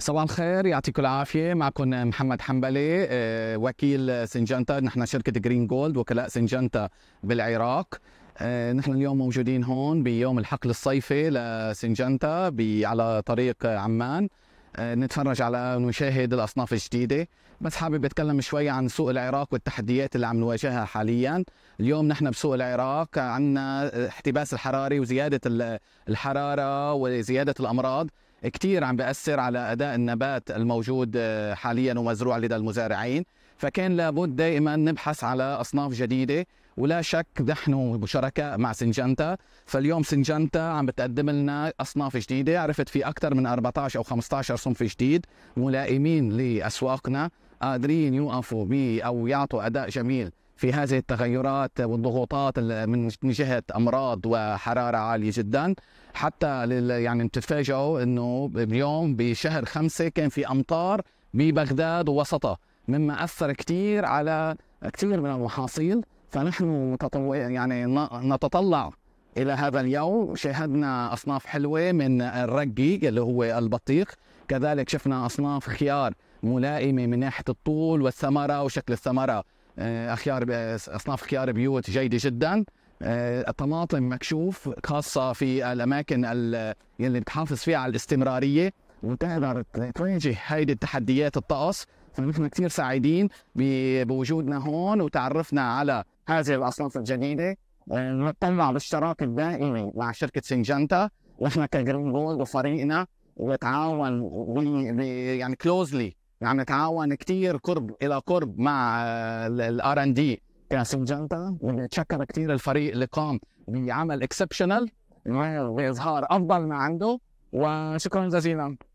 صباح الخير يعطيكم العافية معكم محمد حنبلي آه، وكيل سنجنتا نحن شركة جرين جولد وكلاء سنجنتا بالعراق آه، نحن اليوم موجودين هون بيوم الحقل الصيفي لسنجنتا على طريق عمان آه، نتفرج على ونشاهد الاصناف الجديده بس حابب اتكلم شوي عن سوق العراق والتحديات اللي عم نواجهها حاليا اليوم نحن بسوق العراق عندنا احتباس الحراري وزياده الحراره وزياده الامراض كتير عم بيأثر على أداء النبات الموجود آه، حاليا ومزروع لدى المزارعين فكان لابد دائما نبحث على أصناف جديدة ولا شك نحن شركاء مع سنجنتا فاليوم سنجنتا عم بتقدم لنا أصناف جديدة عرفت في أكثر من 14 أو 15 صنف جديد ملائمين لأسواقنا قادرين يوقفوا بي أو يعطوا أداء جميل في هذه التغيرات والضغوطات من جهه امراض وحراره عاليه جدا حتى يعني بتتفاجئوا انه اليوم بشهر خمسة كان في امطار ببغداد ووسطها مما اثر كثير على كثير من المحاصيل فنحن يعني نتطلع الى هذا اليوم شاهدنا اصناف حلوه من الرقي اللي هو البطيخ كذلك شفنا اصناف خيار ملائمه من ناحيه الطول والثمره وشكل الثمره آه، خيار اصناف خيار بيوت جيده جدا آه، الطماطم مكشوف خاصه في الاماكن اللي بتحافظ فيها على الاستمراريه وتقدر تواجه هيدي التحديات الطقس فنحن كثير سعيدين بوجودنا هون وتعرفنا على هذه الاصناف الجديده آه، نتطلع بالاشتراك الدائمي مع شركه سنجنتا نحن كجرين جولد وفريقنا نتعاون يعني كلوزلي يعني نتعاون كثير قرب الى قرب مع الار ان دي كاسنجنتا وبتشكر كثير الفريق اللي قام بعمل اكسبشنال باظهار افضل ما عنده وشكرا جزيلا